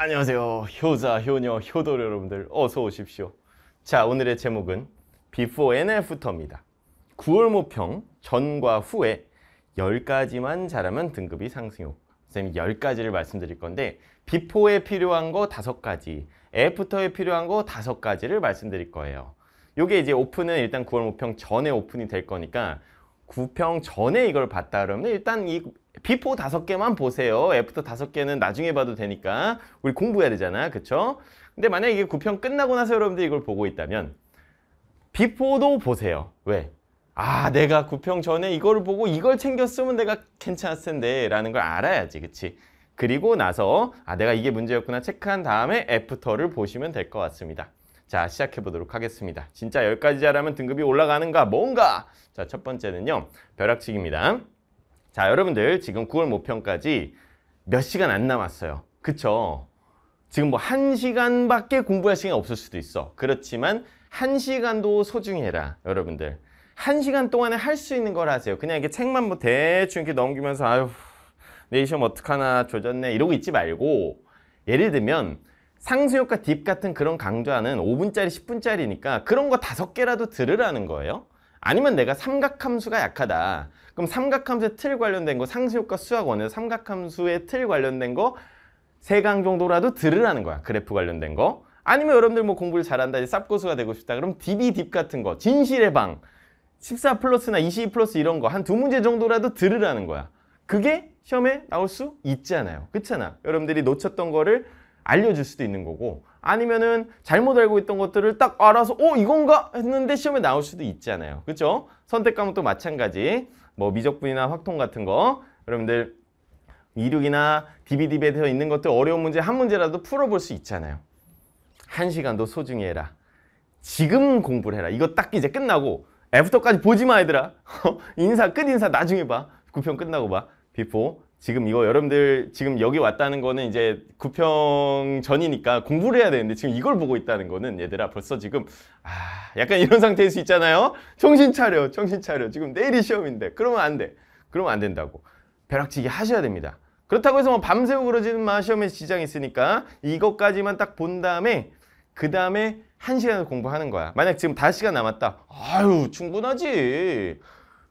안녕하세요 효자, 효녀, 효도 여러분들 어서 오십시오 자 오늘의 제목은 Before and After입니다 9월 모평 전과 후에 10가지만 잘하면 등급이 상승요 선생님 10가지를 말씀드릴 건데 Before에 필요한 거 5가지 After에 필요한 거 5가지를 말씀드릴 거예요 요게 이제 오픈은 일단 9월 모평 전에 오픈이 될 거니까 9평 전에 이걸 봤다 그러면 일단 이 비포 다섯 개만 보세요. 애프터 다섯 개는 나중에 봐도 되니까 우리 공부해야 되잖아. 그쵸? 근데 만약에 이게 9편 끝나고 나서 여러분들이 이걸 보고 있다면 비포도 보세요. 왜? 아 내가 9평 전에 이걸 보고 이걸 챙겼으면 내가 괜찮았을 텐데 라는 걸 알아야지 그치? 그리고 나서 아 내가 이게 문제였구나 체크한 다음에 애프터를 보시면 될 것 같습니다. 자 시작해 보도록 하겠습니다. 진짜 10가지 잘하면 등급이 올라가는가 뭔가 자첫 번째는요 벼락치기입니다. 자 여러분들 지금 9월 모평까지 몇 시간 안 남았어요 그쵸 지금 뭐 1시간밖에 공부할 시간이 없을 수도 있어 그렇지만 1시간도 소중해라 여러분들 1시간 동안에 할 수 있는 걸 하세요 그냥 이렇게 책만 뭐 대충 이렇게 넘기면서 아유 내 시험 어떡하나 조졌네 이러고 있지 말고 예를 들면 상수효과 딥 같은 그런 강좌는 5분짜리 10분짜리니까 그런 거 다섯 개라도 들으라는 거예요 아니면 내가 삼각함수가 약하다 그럼 삼각함수의 틀 관련된 거 상수효과 수학 원에서 삼각함수의 틀 관련된 거 세 강 정도라도 들으라는 거야. 그래프 관련된 거. 아니면 여러분들 뭐 공부를 잘한다, 이제 쌉고수가 되고 싶다. 그럼 DB 딥 같은 거, 진실의 방, 14 플러스나 22 플러스 이런 거 한 두 문제 정도라도 들으라는 거야. 그게 시험에 나올 수 있잖아요. 그렇잖아. 여러분들이 놓쳤던 거를 알려줄 수도 있는 거고 아니면은 잘못 알고 있던 것들을 딱 알아서 어 이건가 했는데 시험에 나올 수도 있잖아요. 그렇죠? 선택 과목도 마찬가지. 뭐 미적분이나 확통 같은 거 여러분들 이륙이나 디비디비에 되어 있는 것들 어려운 문제 한 문제라도 풀어볼 수 있잖아요. 한 시간도 소중히 해라. 지금 공부를 해라. 이거 딱 이제 끝나고 애프터까지 보지 마 얘들아. 인사 끝 인사 나중에 봐. 9평 끝나고 봐. 비포 지금 이거 여러분들 지금 여기 왔다는 거는 이제 구평 전이니까 공부를 해야 되는데 지금 이걸 보고 있다는 거는 얘들아 벌써 지금 아 약간 이런 상태일 수 있잖아요 정신 차려 정신 차려 지금 내일이 시험인데 그러면 안 돼 그러면 안 된다고 벼락치기 하셔야 됩니다 그렇다고 해서 뭐 밤새고 우 그러지는 마 시험에 지장이 있으니까 이것까지만 딱 본 다음에 그 다음에 한시간을 공부하는 거야 만약 지금 다시간 남았다 아유 충분하지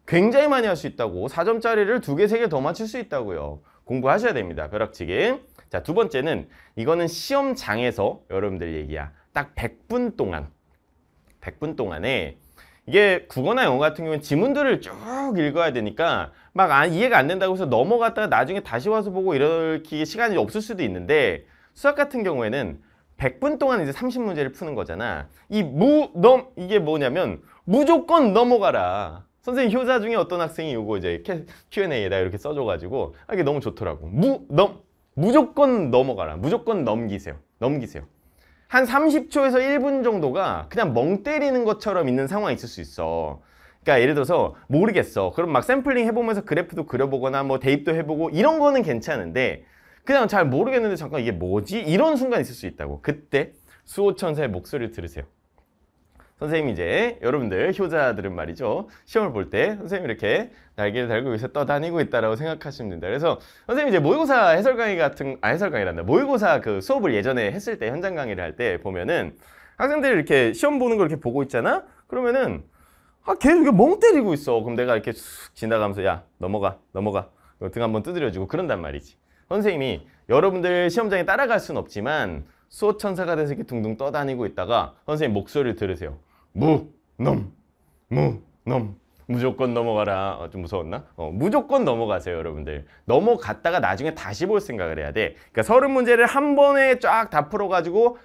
굉장히 많이 할 수 있다고 4점짜리를 2개, 3개 더 맞출 수 있다고요. 공부하셔야 됩니다. 벼락치기. 자, 두 번째는 이거는 시험장에서 여러분들 얘기야. 딱 100분 동안 100분 동안에 이게 국어나 영어 같은 경우는 지문들을 쭉 읽어야 되니까 막 아, 이해가 안 된다고 해서 넘어갔다가 나중에 다시 와서 보고 이렇게 시간이 없을 수도 있는데 수학 같은 경우에는 100분 동안 이제 30문제를 푸는 거잖아. 이 무, 넘, 이게 뭐냐면 무조건 넘어가라. 선생님 효자 중에 어떤 학생이 이거 이제 Q&A에다 이렇게 써줘가지고 아, 이게 너무 좋더라고. 무, 넘, 무조건 넘어가라. 무조건 넘기세요. 넘기세요. 한 30초에서 1분 정도가 그냥 멍 때리는 것처럼 있는 상황이 있을 수 있어. 그러니까 예를 들어서 모르겠어. 그럼 막 샘플링 해보면서 그래프도 그려보거나 뭐 대입도 해보고 이런 거는 괜찮은데 그냥 잘 모르겠는데 잠깐 이게 뭐지? 이런 순간 있을 수 있다고. 그때 수호천사의 목소리를 들으세요. 선생님이 이제 여러분들 효자들은 말이죠. 시험을 볼 때 선생님이 이렇게 날개를 달고 요새 떠다니고 있다라고 생각하시면 된다. 그래서 선생님이 이제 모의고사 해설 강의 같은 아 해설 강의란다. 모의고사 그 수업을 예전에 했을 때 현장 강의를 할 때 보면은 학생들이 이렇게 시험 보는 걸 이렇게 보고 있잖아. 그러면은 아, 계속 멍 때리고 있어. 그럼 내가 이렇게 쑥 지나가면서 야, 넘어가. 넘어가. 등 한번 두드려 주고 그런단 말이지. 선생님이 여러분들 시험장에 따라갈 순 없지만 수호천사가 돼서 이렇게 둥둥 떠다니고 있다가 선생님 목소리를 들으세요. 무넘 무 넘 무조건 넘어가라 어, 좀 무서웠나? 어, 무조건 넘어가세요 여러분들 넘어갔다가 나중에 다시 볼 생각을 해야 돼 그러니까 서른 문제를 한 번에 쫙 다 풀어가지고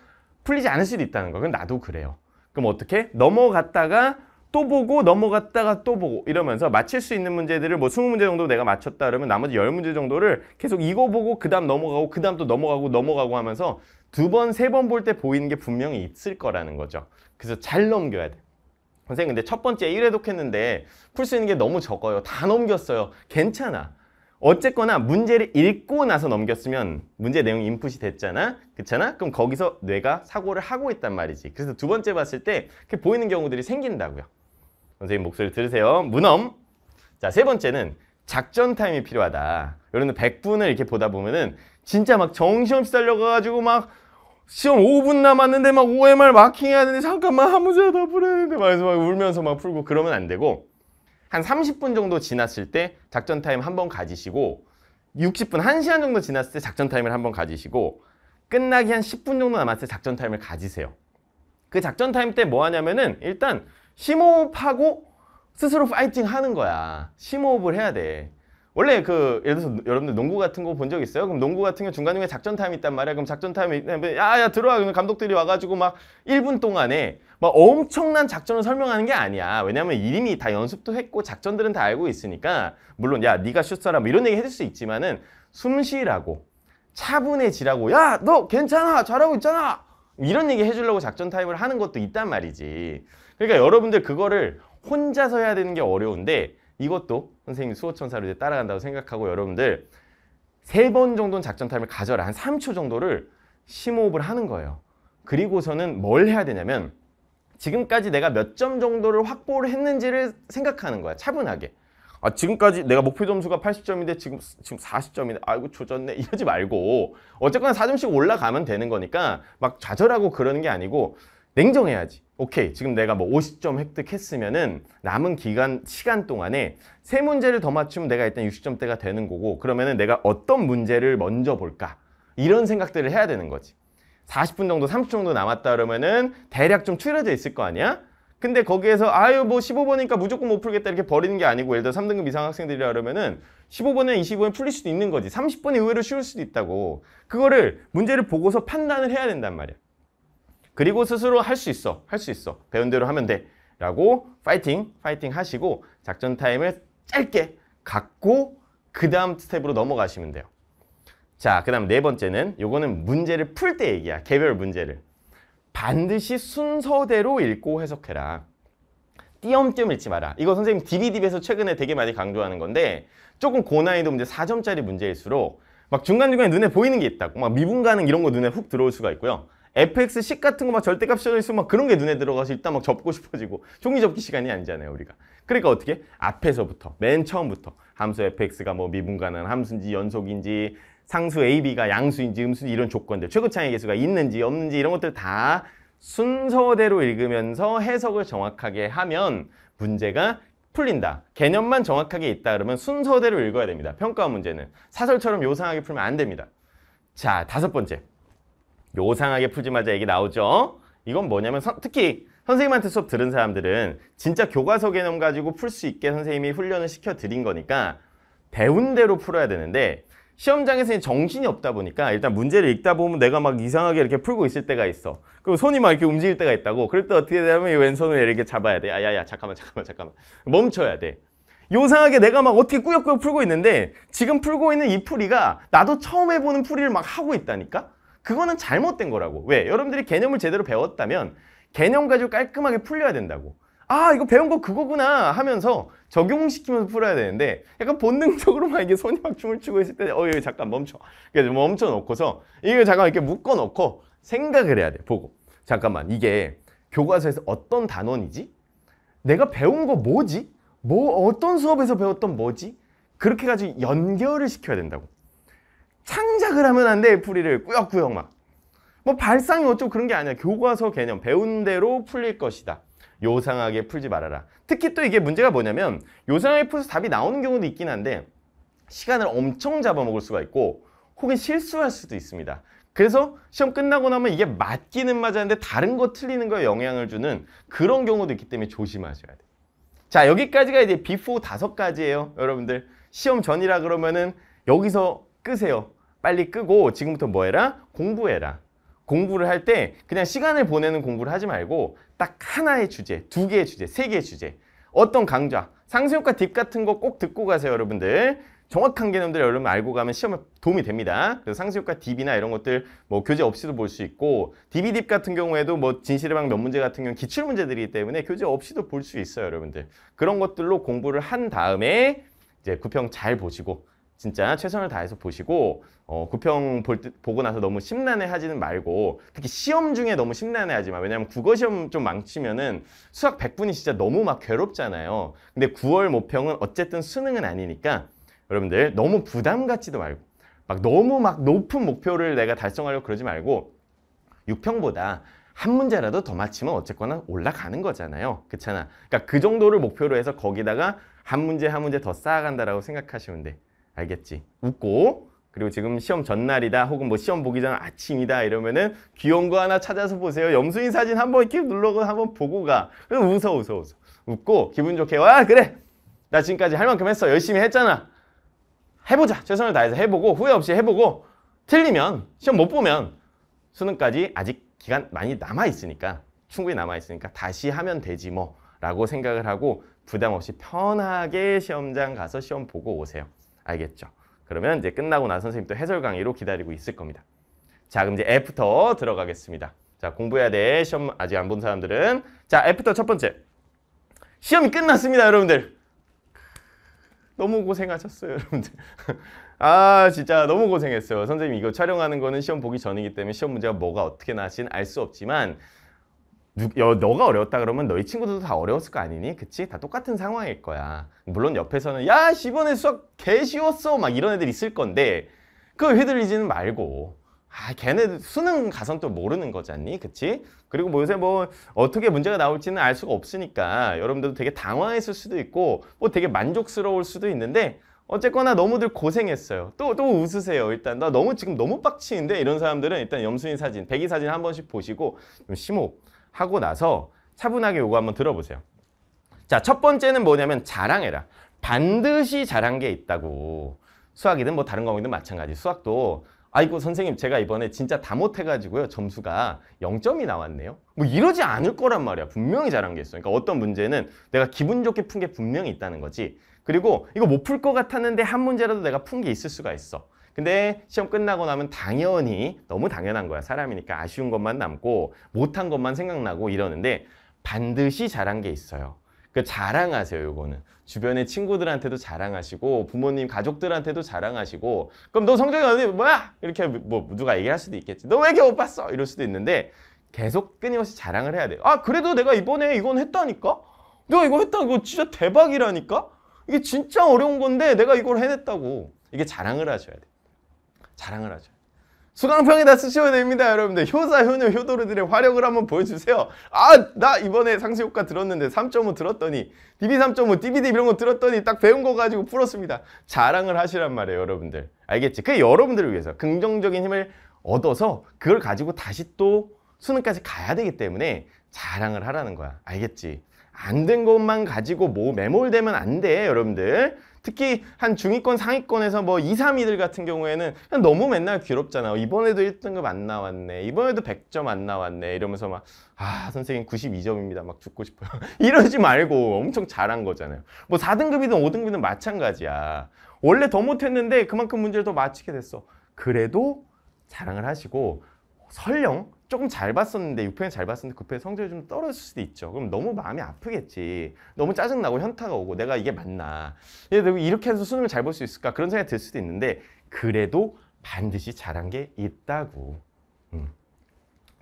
풀리지 않을 수도 있다는 거 그건 나도 그래요 그럼 어떻게? 넘어갔다가 또 보고 넘어갔다가 또 보고 이러면서 맞힐 수 있는 문제들을 뭐 20문제 정도 내가 맞췄다 그러면 나머지 10문제 정도를 계속 이거 보고 그 다음 넘어가고 그 다음 또 넘어가고 넘어가고 하면서 두 번, 세 번 볼 때 보이는 게 분명히 있을 거라는 거죠. 그래서 잘 넘겨야 돼. 선생님 근데 첫 번째 1회독 했는데 풀 수 있는 게 너무 적어요. 다 넘겼어요. 괜찮아. 어쨌거나 문제를 읽고 나서 넘겼으면 문제 내용 인풋이 됐잖아. 그렇잖아? 그럼 거기서 뇌가 사고를 하고 있단 말이지. 그래서 두 번째 봤을 때 그렇게 보이는 경우들이 생긴다고요. 선생님 목소리 들으세요. 무넘. 자, 세 번째는 작전 타임이 필요하다. 여러분 100분을 이렇게 보다 보면은 진짜 막 정신없이 달려가가지고 막 시험 5분 남았는데 막 OMR 마킹해야 되는데 잠깐만 한 문제 답을 해야 되는데 막, 막 울면서 막 풀고 그러면 안 되고 한 30분 정도 지났을 때 작전 타임 한 번 가지시고 60분, 1시간 정도 지났을 때 작전 타임을 한 번 가지시고 끝나기 한 10분 정도 남았을 때 작전 타임을 가지세요. 그 작전 타임 때 뭐 하냐면은 일단 심호흡하고 스스로 파이팅 하는 거야. 심호흡을 해야 돼. 원래 그 예를 들어서 여러분들 농구 같은 거 본 적 있어요? 그럼 농구 같은 경우 중간중간에 작전 타임이 있단 말이야. 그럼 작전 타임에 있다면 야야 들어와. 그러면 감독들이 와가지고 막 1분 동안에 막 엄청난 작전을 설명하는 게 아니야. 왜냐하면 이름이 다 연습도 했고 작전들은 다 알고 있으니까 물론 야 네가 슛 쏴라 뭐 이런 얘기 해줄 수 있지만은 숨 쉬라고 차분해지라고 야 너 괜찮아 잘하고 있잖아 이런 얘기 해주려고 작전 타임을 하는 것도 있단 말이지. 그러니까 여러분들 그거를 혼자서 해야 되는 게 어려운데 이것도 선생님 수호천사로 이제 따라간다고 생각하고 여러분들 세 번 정도는 작전 타임을 가져라. 한 3초 정도를 심호흡을 하는 거예요. 그리고서는 뭘 해야 되냐면 지금까지 내가 몇 점 정도를 확보를 했는지를 생각하는 거야. 차분하게. 아, 지금까지 내가 목표 점수가 80점인데 지금 지금 40점인데 아이고 조졌네 이러지 말고 어쨌거나 4점씩 올라가면 되는 거니까 막 좌절하고 그러는 게 아니고 냉정해야지. 오케이, 지금 내가 뭐 50점 획득했으면은 남은 기간, 시간 동안에 세 문제를 더 맞추면 내가 일단 60점대가 되는 거고, 그러면은 내가 어떤 문제를 먼저 볼까? 이런 생각들을 해야 되는 거지. 40분 정도, 30분 정도 남았다 그러면은 대략 좀틀어져 있을 거 아니야? 근데 거기에서 아유 뭐 15번이니까 무조건 못 풀겠다 이렇게 버리는 게 아니고 예를 들어 3등급 이상 학생들이라 그러면은 15번에 25번에 풀릴 수도 있는 거지 30번이 의외로 쉬울 수도 있다고 그거를 문제를 보고서 판단을 해야 된단 말이야 그리고 스스로 할 수 있어. 할 수 있어. 배운 대로 하면 돼. 라고 파이팅, 파이팅 하시고 작전 타임을 짧게 갖고 그 다음 스텝으로 넘어가시면 돼요. 자, 그 다음 네 번째는 요거는 문제를 풀 때 얘기야. 개별 문제를. 반드시 순서대로 읽고 해석해라. 띄엄띄엄 읽지 마라. 이거 선생님 디비디에서 최근에 되게 많이 강조하는 건데 조금 고난이도 문제, 4점짜리 문제일수록 막 중간중간에 눈에 보이는 게 있다고 막 미분 가능 이런 거 눈에 훅 들어올 수가 있고요. f x 식 같은 거 막 절대값 써져 있으면 막 그런 게 눈에 들어가서 일단 막 접고 싶어지고 종이 접기 시간이 아니잖아요 우리가 그러니까 어떻게 앞에서부터 맨 처음부터 함수 fx가 뭐미분간한 함수인지 연속인지 상수 ab가 양수인지 음수인지 이런 조건들 최고차의 개수가 있는지 없는지 이런 것들 다 순서대로 읽으면서 해석을 정확하게 하면 문제가 풀린다. 개념만 정확하게 있다 그러면 순서대로 읽어야 됩니다. 평가 문제는. 사설처럼 요상하게 풀면 안 됩니다. 자, 다섯 번째. 요상하게 풀지마자 얘기 나오죠. 이건 뭐냐면 선, 특히 선생님한테 수업 들은 사람들은 진짜 교과서 개념 가지고 풀 수 있게 선생님이 훈련을 시켜드린 거니까 배운 대로 풀어야 되는데 시험장에서 정신이 없다 보니까 일단 문제를 읽다 보면 내가 막 이상하게 이렇게 풀고 있을 때가 있어. 그리고 손이 막 이렇게 움직일 때가 있다고. 그럴 때 어떻게 되냐면 왼손을 이렇게 잡아야 돼. 야야야 잠깐만 잠깐만 잠깐만. 멈춰야 돼. 요상하게 내가 막 어떻게 꾸역꾸역 풀고 있는데 지금 풀고 있는 이 풀이가 나도 처음 해보는 풀이를 막 하고 있다니까? 그거는 잘못된 거라고. 왜? 여러분들이 개념을 제대로 배웠다면 개념 가지고 깔끔하게 풀려야 된다고. 아 이거 배운 거 그거구나 하면서 적용시키면서 풀어야 되는데 약간 본능적으로만 이게 손이 막 춤을 추고 있을 때어 이 잠깐 멈춰 그래서 뭐 멈춰 놓고서 이거 잠깐 이렇게 묶어 놓고 생각을 해야 돼 보고 잠깐만 이게 교과서에서 어떤 단원이지? 내가 배운 거 뭐지? 뭐 어떤 수업에서 배웠던 뭐지? 그렇게 가지고 연결을 시켜야 된다고 창작을 하면 안돼 풀이를 꾸역꾸역 막뭐 발상이 어쩌고 그런 게 아니야 교과서 개념 배운 대로 풀릴 것이다 요상하게 풀지 말아라 특히 또 이게 문제가 뭐냐면 요상하게 풀어서 답이 나오는 경우도 있긴 한데 시간을 엄청 잡아먹을 수가 있고 혹은 실수할 수도 있습니다 그래서 시험 끝나고 나면 이게 맞기는 맞았는데 다른 거 틀리는 거에 영향을 주는 그런 경우도 있기 때문에 조심하셔야 돼요 자 여기까지가 이제 비포 다섯 가지예요 여러분들 시험 전이라 그러면은 여기서 끄세요. 빨리 끄고 지금부터 뭐 해라? 공부해라. 공부를 할 때 그냥 시간을 보내는 공부를 하지 말고 딱 하나의 주제, 두 개의 주제, 세 개의 주제 어떤 강좌, 상수효과 딥 같은 거 꼭 듣고 가세요 여러분들 정확한 개념들 여러분 알고 가면 시험에 도움이 됩니다 그래서 상수효과 딥이나 이런 것들 뭐 교재 없이도 볼 수 있고 디비 딥 같은 경우에도 뭐 진실의 방 몇 문제 같은 경우는 기출 문제들이기 때문에 교재 없이도 볼 수 있어요 여러분들 그런 것들로 공부를 한 다음에 이제 구평 잘 보시고 진짜 최선을 다해서 보시고 어, 구평 볼, 보고 나서 너무 심란해 하지는 말고 특히 시험 중에 너무 심란해 하지 마. 왜냐면 국어 시험 좀 망치면은 수학 100분이 진짜 너무 막 괴롭잖아요. 근데 9월 모평은 어쨌든 수능은 아니니까 여러분들 너무 부담 갖지도 말고 막 너무 막 높은 목표를 내가 달성하려고 그러지 말고 6평보다 한 문제라도 더 맞히면 어쨌거나 올라가는 거잖아요. 그렇잖아. 그러니까 그 정도를 목표로 해서 거기다가 한 문제 한 문제 더 쌓아간다라고 생각하시면 돼. 알겠지? 웃고 그리고 지금 시험 전날이다 혹은 뭐 시험 보기 전 아침이다 이러면은 귀여운 거 하나 찾아서 보세요. 염수인 사진 한번 이렇게 눌러서 한번 보고 가. 그럼 웃어 웃어 웃어. 웃고 기분 좋게 와 그래 나 지금까지 할 만큼 했어 열심히 했잖아 해보자 최선을 다해서 해보고 후회 없이 해보고 틀리면 시험 못 보면 수능까지 아직 기간 많이 남아있으니까 충분히 남아있으니까 다시 하면 되지 뭐 라고 생각을 하고 부담 없이 편하게 시험장 가서 시험 보고 오세요. 알겠죠? 그러면 이제 끝나고 나 선생님 또 해설 강의로 기다리고 있을 겁니다. 자, 그럼 이제 애프터 들어가겠습니다. 자, 공부해야 돼. 시험 아직 안 본 사람들은. 자, 애프터 첫 번째. 시험이 끝났습니다, 여러분들. 너무 고생하셨어요, 여러분들. 아, 진짜 너무 고생했어요. 선생님, 이거 촬영하는 거는 시험 보기 전이기 때문에 시험 문제가 뭐가 어떻게 나신 알 수 없지만 여, 너가 어려웠다 그러면 너희 친구들도 다 어려웠을 거 아니니? 그치? 다 똑같은 상황일 거야. 물론 옆에서는 야 이번에 수학 개 쉬웠어 막 이런 애들 있을 건데 그 휘둘리지는 말고 아 걔네 수능 가선 또 모르는 거잖니? 그치? 그리고 뭐 요새 뭐 어떻게 문제가 나올지는 알 수가 없으니까 여러분들도 되게 당황했을 수도 있고 뭐 되게 만족스러울 수도 있는데 어쨌거나 너무들 고생했어요. 또, 또 웃으세요. 일단 나 너무 지금 너무 빡치는데 이런 사람들은 일단 염수인 사진, 백이 사진 한 번씩 보시고 좀 심호흡. 하고 나서 차분하게 요거 한번 들어보세요. 자, 첫 번째는 뭐냐면 자랑해라. 반드시 자한게 있다고. 수학이든 뭐 다른 과목이든 마찬가지. 수학도 아이고 선생님 제가 이번에 진짜 다 못해가지고요. 점수가 0점이 나왔네요. 뭐 이러지 않을 거란 말이야. 분명히 자한게 있어. 그러니까 어떤 문제는 내가 기분 좋게 푼 게 분명히 있다는 거지. 그리고 이거 못 풀 것 같았는데 한 문제라도 내가 푼 게 있을 수가 있어. 근데 시험 끝나고 나면 당연히 너무 당연한 거야. 사람이니까 아쉬운 것만 남고 못한 것만 생각나고 이러는데 반드시 잘한 게 있어요. 그 자랑하세요, 요거는. 주변의 친구들한테도 자랑하시고 부모님 가족들한테도 자랑하시고 그럼 너 성적이 어디 뭐야? 이렇게 뭐 누가 얘기할 수도 있겠지. 너 왜 이렇게 못 봤어? 이럴 수도 있는데 계속 끊임없이 자랑을 해야 돼. 요 아, 그래도 내가 이번에 이건 했다니까. 내가 이거 했다고 진짜 대박이라니까. 이게 진짜 어려운 건데 내가 이걸 해냈다고. 이게 자랑을 하셔야 돼. 자랑을 하죠. 수강평에다 쓰시면 됩니다 여러분들 효사 효녀 효도르들의 화력을 한번 보여주세요 아 나 이번에 상시효과 들었는데 3.5 들었더니 DB 3.5 DBD 이런 거 들었더니 딱 배운 거 가지고 풀었습니다 자랑을 하시란 말이에요 여러분들 알겠지 그게 여러분들을 위해서 긍정적인 힘을 얻어서 그걸 가지고 다시 또 수능까지 가야 되기 때문에 자랑을 하라는 거야 알겠지 안 된 것만 가지고 뭐 매몰되면 안돼 여러분들 특히 한 중위권 상위권에서 뭐 2, 3위들 같은 경우에는 너무 맨날 괴롭잖아. 요 이번에도 1등급 안 나왔네. 이번에도 100점 안 나왔네. 이러면서 막 아, 선생님 92점입니다. 막 죽고 싶어요. 이러지 말고 엄청 잘한 거잖아요. 뭐 4등급이든 5등급이든 마찬가지야. 원래 더 못했는데 그만큼 문제를 더 맞히게 됐어. 그래도 자랑을 하시고 설령 조금 잘 봤었는데 6편에 잘 봤었는데 9편에 그 성적이 좀 떨어질 수도 있죠. 그럼 너무 마음이 아프겠지. 너무 짜증나고 현타가 오고 내가 이게 맞나. 이렇게 해서 수능을 잘 볼 수 있을까? 그런 생각이 들 수도 있는데 그래도 반드시 잘한 게 있다고. 음.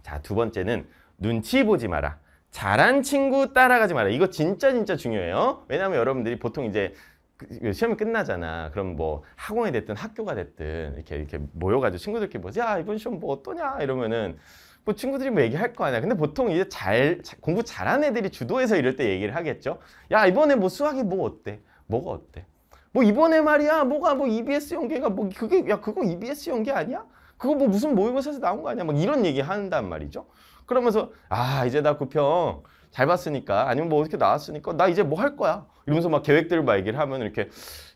자, 두 번째는 눈치 보지 마라. 잘한 친구 따라가지 마라. 이거 진짜 진짜 중요해요. 왜냐하면 여러분들이 보통 이제 그, 그 시험이 끝나잖아. 그럼 뭐 학원이 됐든 학교가 됐든 이렇게 이렇게 모여가지고 친구들끼리 뭐지? 야 이번 시험 뭐 어떠냐? 이러면은 뭐 친구들이 뭐 얘기할 거 아니야. 근데 보통 이제 잘 공부 잘하는 애들이 주도해서 이럴 때 얘기를 하겠죠. 야 이번에 뭐 수학이 뭐 어때? 뭐가 어때? 뭐 이번에 말이야 뭐가 뭐 EBS 연계가 뭐 그게 야 그거 EBS 연계 아니야? 그거 뭐 무슨 모의고사에서 나온 거 아니야? 막 뭐 이런 얘기 한단 말이죠. 그러면서 아 이제 나 구평 잘 봤으니까 아니면 뭐 어떻게 나왔으니까 나 이제 뭐 할 거야 이러면서 막 계획들을 막 얘기를 하면 이렇게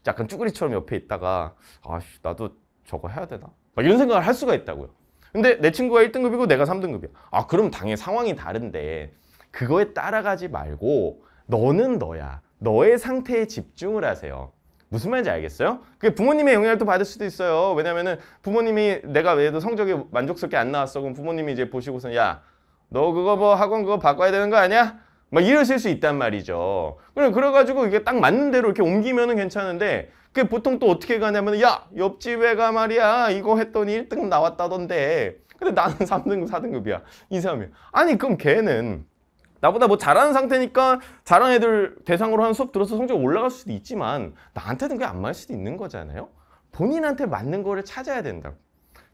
약간 쭈구리처럼 옆에 있다가 아 나도 저거 해야 되나? 막 이런 생각을 할 수가 있다고요. 근데 내 친구가 1등급이고 내가 3등급이야. 아 그럼 당연히 상황이 다른데 그거에 따라가지 말고 너는 너야. 너의 상태에 집중을 하세요. 무슨 말인지 알겠어요? 그게 부모님의 영향을 또 받을 수도 있어요. 왜냐면은 부모님이 내가 얘도 성적이 만족스럽게 안 나왔어. 그럼 부모님이 이제 보시고선 야, 너 그거 뭐 학원 그거 바꿔야 되는 거 아니야? 막 이러실 수 있단 말이죠. 그래, 그래가지고 이게 딱 맞는 대로 이렇게 옮기면은 괜찮은데 그 보통 또 어떻게 가냐면 야 옆집애가 말이야 이거 했더니 1등 나왔다던데 근데 나는 3등급 4등급이야 이 사람이 아니 그럼 걔는 나보다 뭐 잘하는 상태니까 잘하는 애들 대상으로 한 수업 들어서 성적이 올라갈 수도 있지만 나한테는 그게 안 맞을 수도 있는 거잖아요 본인한테 맞는 거를 찾아야 된다고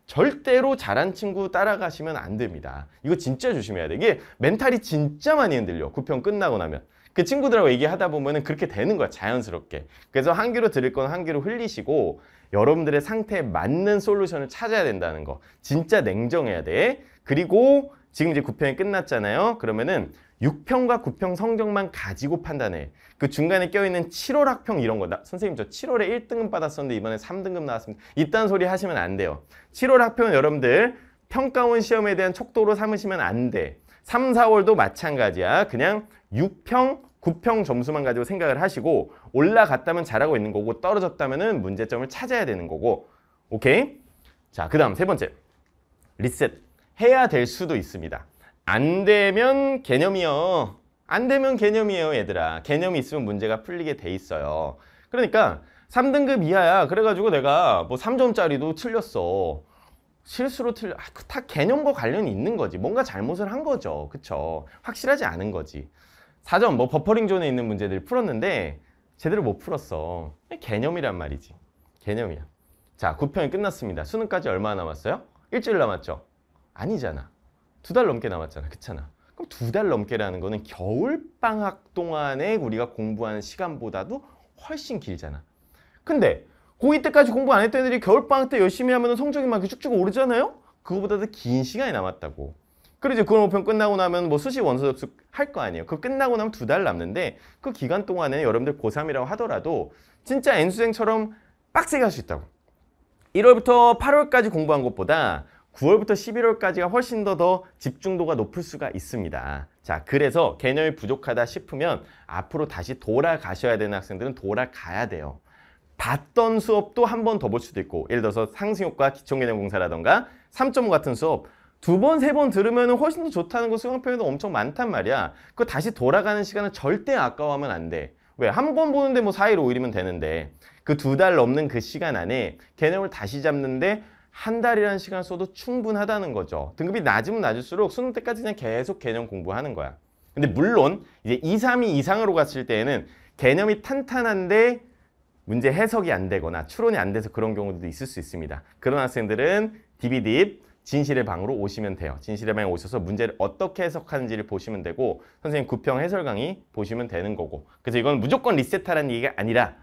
절대로 잘한 친구 따라가시면 안 됩니다 이거 진짜 조심해야 돼 이게 멘탈이 진짜 많이 흔들려 9평 끝나고 나면 그 친구들하고 얘기하다 보면은 그렇게 되는 거야 자연스럽게 그래서 한 귀로 들을 건 한 귀로 흘리시고 여러분들의 상태에 맞는 솔루션을 찾아야 된다는 거 진짜 냉정해야 돼 그리고 지금 이제 9평이 끝났잖아요 그러면은 6평과 9평 성적만 가지고 판단해 그 중간에 껴있는 7월 학평 이런 거 나, 선생님 저 7월에 1등급 받았었는데 이번에 3등급 나왔습니다 이딴 소리 하시면 안 돼요 7월 학평은 여러분들 평가원 시험에 대한 촉도로 삼으시면 안돼 3, 4월도 마찬가지야 그냥 6평, 9평 점수만 가지고 생각을 하시고 올라갔다면 잘하고 있는 거고 떨어졌다면 문제점을 찾아야 되는 거고 오케이? 자, 그 다음 세 번째 리셋 해야 될 수도 있습니다 안 되면 개념이요 안 되면 개념이에요 얘들아 개념이 있으면 문제가 풀리게 돼 있어요 그러니까 3등급 이하야 그래가지고 내가 뭐 3점짜리도 틀렸어 실수로 틀려 아, 그 다 개념과 관련이 있는 거지 뭔가 잘못을 한 거죠 그쵸 확실하지 않은 거지 4점 뭐 버퍼링 존에 있는 문제들 풀었는데 제대로 못 풀었어. 개념이란 말이지. 개념이야. 자, 9평이 끝났습니다. 수능까지 얼마 남았어요? 일주일 남았죠? 아니잖아. 두 달 넘게 남았잖아. 그렇잖아. 그럼 두 달 넘게라는 거는 겨울방학 동안에 우리가 공부하는 시간보다도 훨씬 길잖아. 근데 고2 때까지 공부 안 했던 애들이 겨울방학 때 열심히 하면 성적이 막 쭉쭉 오르잖아요? 그거보다 도긴 시간이 남았다고. 그리고 이제 9월 모평 끝나고 나면 뭐 수시 원서 접수 할 거 아니에요. 그 끝나고 나면 두 달 남는데 그 기간 동안에 여러분들 고3이라고 하더라도 진짜 N수생처럼 빡세게 할 수 있다고. 1월부터 8월까지 공부한 것보다 9월부터 11월까지가 훨씬 더 더 집중도가 높을 수가 있습니다. 자, 그래서 개념이 부족하다 싶으면 앞으로 다시 돌아가셔야 되는 학생들은 돌아가야 돼요. 봤던 수업도 한 번 더 볼 수도 있고 예를 들어서 상승효과 기초개념공사라던가 3.5 같은 수업 두 번, 세 번 들으면 훨씬 더 좋다는 거 수강 표현도 엄청 많단 말이야. 그 다시 돌아가는 시간은 절대 아까워하면 안 돼. 왜? 한 번 보는데 뭐 4일, 5일이면 되는데 그 두 달 넘는 그 시간 안에 개념을 다시 잡는데 한 달이라는 시간 써도 충분하다는 거죠. 등급이 낮으면 낮을수록 수능 때까지 그냥 계속 개념 공부하는 거야. 근데 물론 이제 2, 3위 이상으로 갔을 때에는 개념이 탄탄한데 문제 해석이 안 되거나 추론이 안 돼서 그런 경우도 있을 수 있습니다. 그런 학생들은 d 비딥 진실의 방으로 오시면 돼요. 진실의 방에 오셔서 문제를 어떻게 해석하는지를 보시면 되고 선생님 구평 해설 강의 보시면 되는 거고 그래서 이건 무조건 리셋하라는 얘기가 아니라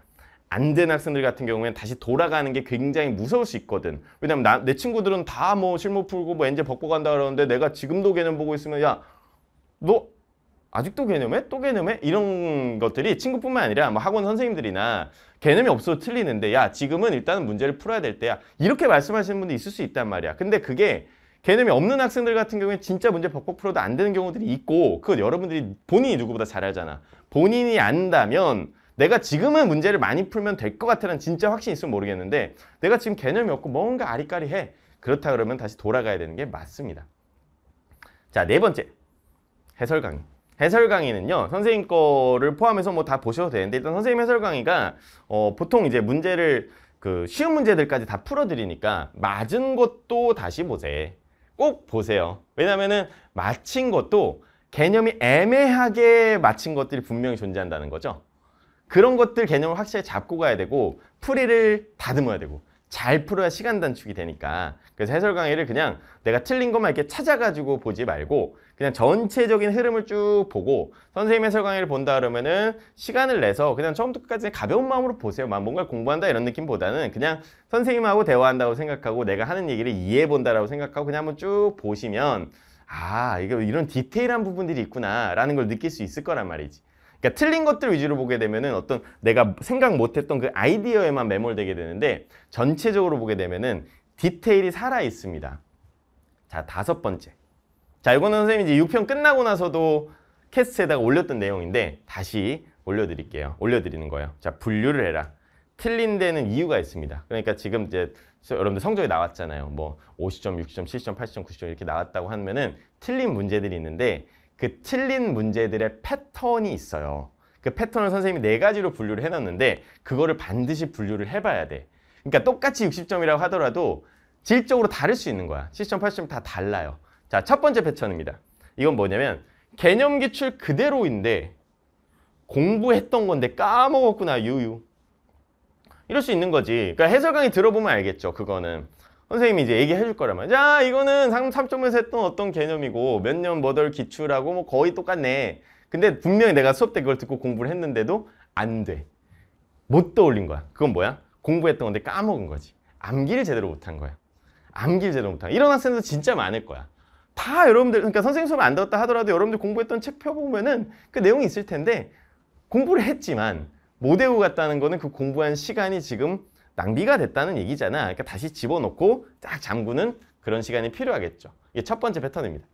안 된 학생들 같은 경우에는 다시 돌아가는 게 굉장히 무서울 수 있거든. 왜냐면 나, 내 친구들은 다 뭐 실무 풀고 뭐 엔젤 벗고 간다 그러는데 내가 지금도 개념 보고 있으면 야너 아직도 개념해? 또 개념해? 이런 것들이 친구뿐만 아니라 뭐 학원 선생님들이나 개념이 없어도 틀리는데 야 지금은 일단은 문제를 풀어야 될 때야 이렇게 말씀하시는 분도 있을 수 있단 말이야 근데 그게 개념이 없는 학생들 같은 경우에 진짜 문제 벅벅 풀어도 안 되는 경우들이 있고 그건 여러분들이 본인이 누구보다 잘 알잖아 본인이 안다면 내가 지금은 문제를 많이 풀면 될 것 같아는 진짜 확신이 있으면 모르겠는데 내가 지금 개념이 없고 뭔가 아리까리해 그렇다 그러면 다시 돌아가야 되는 게 맞습니다 자 네 번째 해설 강의 해설 강의는요 선생님 거를 포함해서 뭐 다 보셔도 되는데 일단 선생님 해설 강의가 어, 보통 이제 문제를 그 쉬운 문제들까지 다 풀어드리니까 맞은 것도 다시 보세요 꼭 보세요 왜냐면은 맞힌 것도 개념이 애매하게 맞힌 것들이 분명히 존재한다는 거죠 그런 것들 개념을 확실히 잡고 가야 되고 풀이를 다듬어야 되고 잘 풀어야 시간 단축이 되니까 그래서 해설 강의를 그냥 내가 틀린 것만 이렇게 찾아가지고 보지 말고 그냥 전체적인 흐름을 쭉 보고 선생님 해설 강의를 본다 그러면은 시간을 내서 그냥 처음부터 끝까지 가벼운 마음으로 보세요 막 뭔가 공부한다 이런 느낌보다는 그냥 선생님하고 대화한다고 생각하고 내가 하는 얘기를 이해해 본다라고 생각하고 그냥 한번 쭉 보시면 아 이거 이런 디테일한 부분들이 있구나 라는 걸 느낄 수 있을 거란 말이지 그러니까 틀린 것들 위주로 보게 되면은 어떤 내가 생각 못했던 그 아이디어에만 매몰되게 되는데 전체적으로 보게 되면은 디테일이 살아 있습니다. 자 다섯 번째. 자 이거는 선생님이 제 6편 끝나고 나서도 캐스트에다가 올렸던 내용인데 다시 올려드릴게요. 올려드리는 거예요. 자 분류를 해라. 틀린 데는 이유가 있습니다. 그러니까 지금 이제 여러분들 성적이 나왔잖아요. 뭐 50점, 60점, 70점, 80점, 90점 이렇게 나왔다고 하면은 틀린 문제들이 있는데 그 틀린 문제들의 패턴이 있어요. 그 패턴을 선생님이 네 가지로 분류를 해놨는데 그거를 반드시 분류를 해봐야 돼. 그러니까 똑같이 60점이라고 하더라도 질적으로 다를 수 있는 거야. 7점, 8점 다 달라요. 자, 첫 번째 패턴입니다. 이건 뭐냐면 개념 기출 그대로인데 공부했던 건데 까먹었구나, 유유. 이럴 수 있는 거지. 그러니까 해설 강의 들어보면 알겠죠, 그거는. 선생님이 이제 얘기해 줄 거란 말이야 자 이거는 3점에서 했던 어떤 개념이고 몇 년뭐들 기출하고 뭐 거의 똑같네 근데 분명히 내가 수업 때 그걸 듣고 공부를 했는데도 안돼못 떠올린 거야 그건 뭐야? 공부했던 건데 까먹은 거지 암기를 제대로 못한 거야 암기를 제대로 못한 이런 학생들 진짜 많을 거야 다 여러분들 그러니까 선생님 수업을 안 들었다 하더라도 여러분들 공부했던 책 펴보면은 그 내용이 있을 텐데 공부를 했지만 못 외우고 갔다는 거는 그 공부한 시간이 지금 낭비가 됐다는 얘기잖아. 그러니까 다시 집어넣고 쫙 잠그는 그런 시간이 필요하겠죠. 이게 첫 번째 패턴입니다.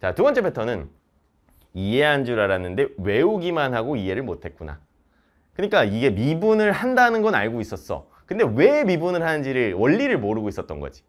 자, 두 번째 패턴은 이해한 줄 알았는데 외우기만 하고 이해를 못했구나. 그러니까 이게 미분을 한다는 건 알고 있었어. 근데 왜 미분을 하는지를 원리를 모르고 있었던 거지.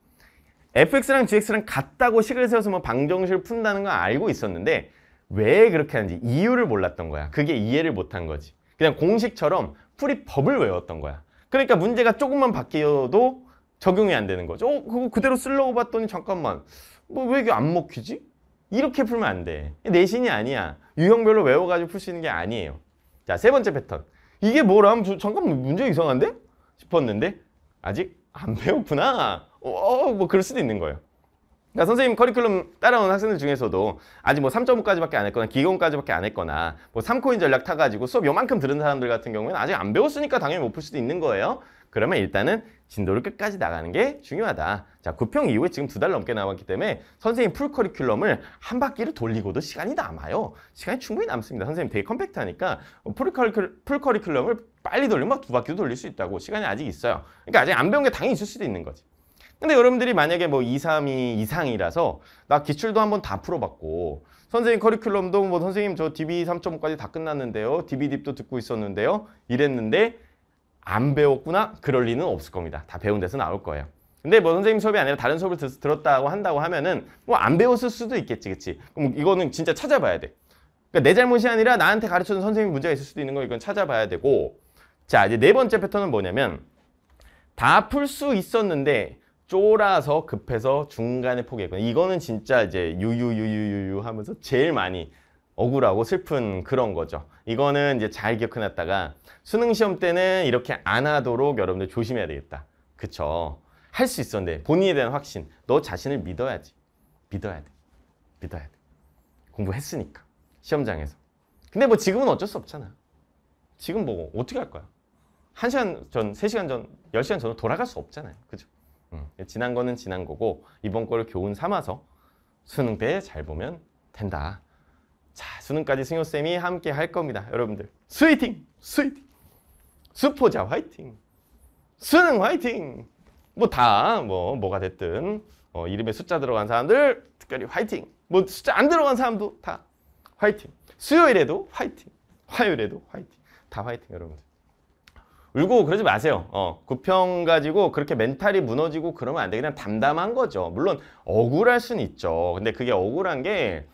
fx랑 gx랑 같다고 식을 세워서 뭐 방정식을 푼다는 건 알고 있었는데 왜 그렇게 하는지 이유를 몰랐던 거야. 그게 이해를 못한 거지. 그냥 공식처럼 풀이법을 외웠던 거야. 그러니까 문제가 조금만 바뀌어도 적용이 안 되는 거죠. 어, 그거 그대로 쓰려고 봤더니 잠깐만 뭐 왜 이게 안 먹히지? 이렇게 풀면 안 돼. 내신이 아니야. 유형별로 외워가지고 풀 수 있는 게 아니에요. 자, 세 번째 패턴. 이게 뭐라면 하 잠깐 만 문제 이상한데? 싶었는데 아직 안 배웠구나. 어, 어, 뭐 그럴 수도 있는 거예요. 그러니까 선생님 커리큘럼 따라온 학생들 중에서도 아직 뭐 3.5까지밖에 안 했거나 기공까지밖에 안 했거나 뭐 3코인 전략 타가지고 수업 요만큼 들은 사람들 같은 경우에는 아직 안 배웠으니까 당연히 못 풀 수도 있는 거예요. 그러면 일단은 진도를 끝까지 나가는 게 중요하다. 자, 구평 이후에 지금 두 달 넘게 남았기 때문에 선생님 풀 커리큘럼을 한 바퀴를 돌리고도 시간이 남아요. 시간이 충분히 남습니다. 선생님 되게 컴팩트하니까 풀, 커리큘, 풀 커리큘럼을 빨리 돌리면 두 바퀴도 돌릴 수 있다고 시간이 아직 있어요. 그러니까 아직 안 배운 게 당연히 있을 수도 있는 거지. 근데 여러분들이 만약에 뭐 2, 3이 이상이라서 나 기출도 한 번 다 풀어봤고 선생님 커리큘럼도 뭐 선생님 저 DB 3.5까지 다 끝났는데요. DB 딥도 듣고 있었는데요. 이랬는데 안 배웠구나? 그럴 리는 없을 겁니다. 다 배운 데서 나올 거예요. 근데 뭐 선생님 수업이 아니라 다른 수업을 들었다고 한다고 하면은 뭐 안 배웠을 수도 있겠지 그치 그럼 이거는 진짜 찾아봐야 돼 그러니까 내 잘못이 아니라 나한테 가르쳐준 선생님 문제가 있을 수도 있는 거 이건 찾아봐야 되고 자 이제 네 번째 패턴은 뭐냐면 다 풀 수 있었는데 쫄아서 급해서 중간에 포기했거나 이거는 진짜 이제 유유유유유 하면서 제일 많이 억울하고 슬픈 그런 거죠. 이거는 이제 잘 기억해놨다가 수능 시험 때는 이렇게 안 하도록 여러분들 조심해야 되겠다. 그쵸? 할 수 있었는데 본인에 대한 확신. 너 자신을 믿어야지. 믿어야 돼. 믿어야 돼. 공부했으니까. 시험장에서. 근데 뭐 지금은 어쩔 수 없잖아. 지금 뭐 어떻게 할 거야? 한시간 전, 세시간 전, 열시간 전으로 돌아갈 수 없잖아요. 그죠? 음. 예, 지난 거는 지난 거고 이번 거를 교훈 삼아서 수능 때 잘 보면 된다. 자, 수능까지 승효쌤이 함께 할 겁니다. 여러분들 스위팅! 스위팅! 수포자 화이팅! 수능 화이팅! 뭐 다뭐 뭐, 뭐가 됐든 어, 이름에 숫자 들어간 사람들 특별히 화이팅! 뭐 숫자 안 들어간 사람도 다 화이팅! 수요일에도 화이팅! 화요일에도 화이팅! 다 화이팅 여러분들. 울고 그러지 마세요. 어, 구평 가지고 그렇게 멘탈이 무너지고 그러면 안 돼. 그냥 담담한 거죠. 물론 억울할 수는 있죠. 근데 그게 억울한 게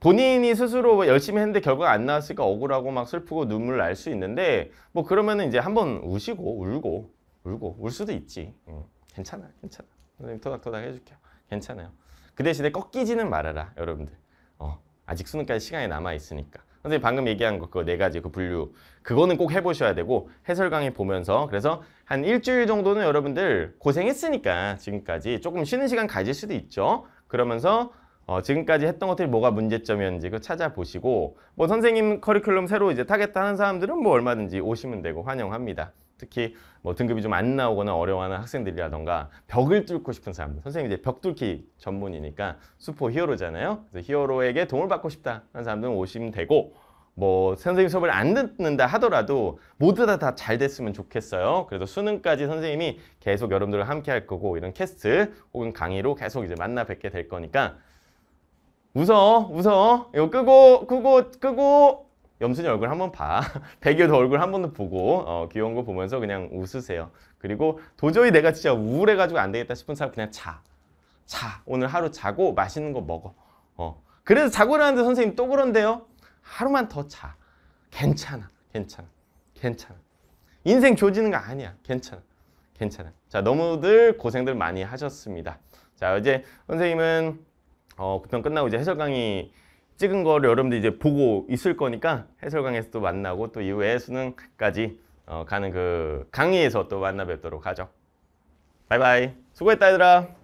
본인이 스스로 뭐 열심히 했는데 결과가 안 나왔으니까 억울하고 막 슬프고 눈물 날 수 있는데 뭐 그러면은 이제 한번 우시고 울고 울고 울 수도 있지. 응. 음, 괜찮아, 괜찮아. 선생님 토닥토닥 해줄게요. 괜찮아요. 그 대신에 꺾이지는 말아라, 여러분들. 어, 아직 수능까지 시간이 남아 있으니까. 선생님 방금 얘기한 거그 네 가지 그 분류 그거는 꼭 해보셔야 되고 해설 강의 보면서 그래서 한 일주일 정도는 여러분들 고생했으니까 지금까지 조금 쉬는 시간 가질 수도 있죠. 그러면서 어, 지금까지 했던 것들이 뭐가 문제점이었는지 그 찾아보시고 뭐 선생님 커리큘럼 새로 이제 타겟 하는 사람들은 뭐 얼마든지 오시면 되고 환영합니다. 특히 뭐 등급이 좀 안 나오거나 어려워하는 학생들이라던가 벽을 뚫고 싶은 사람 선생님이 이제 벽 뚫기 전문이니까 수포 히어로잖아요 그래서 히어로에게 도움을 받고 싶다 하는 사람들은 오시면 되고 뭐 선생님 수업을 안 듣는다 하더라도 모두 다 다 잘 됐으면 좋겠어요. 그래서 수능까지 선생님이 계속 여러분들과 함께 할 거고 이런 캐스트 혹은 강의로 계속 이제 만나 뵙게 될 거니까 웃어 웃어 이거 끄고 끄고 끄고 염순이 얼굴 한 번 봐. 백여도 얼굴 한번더 보고 어, 귀여운 거 보면서 그냥 웃으세요. 그리고 도저히 내가 진짜 우울해가지고 안 되겠다 싶은 사람 그냥 자. 자. 오늘 하루 자고 맛있는 거 먹어. 어. 그래서 자고 일어났는데 선생님 또 그런데요. 하루만 더 자. 괜찮아. 괜찮아. 괜찮아. 인생 조지는 거 아니야. 괜찮아. 괜찮아. 자, 너무들 고생들 많이 하셨습니다. 자, 이제 선생님은 어, 그편 끝나고 이제 해설 강의 찍은 거를 여러분들 이제 보고 있을 거니까 해설강에서 도 만나고 또 이후에 수능까지 어, 가는 그 강의에서 또 만나 뵙도록 하죠. 바이바이. 수고했다 얘들아.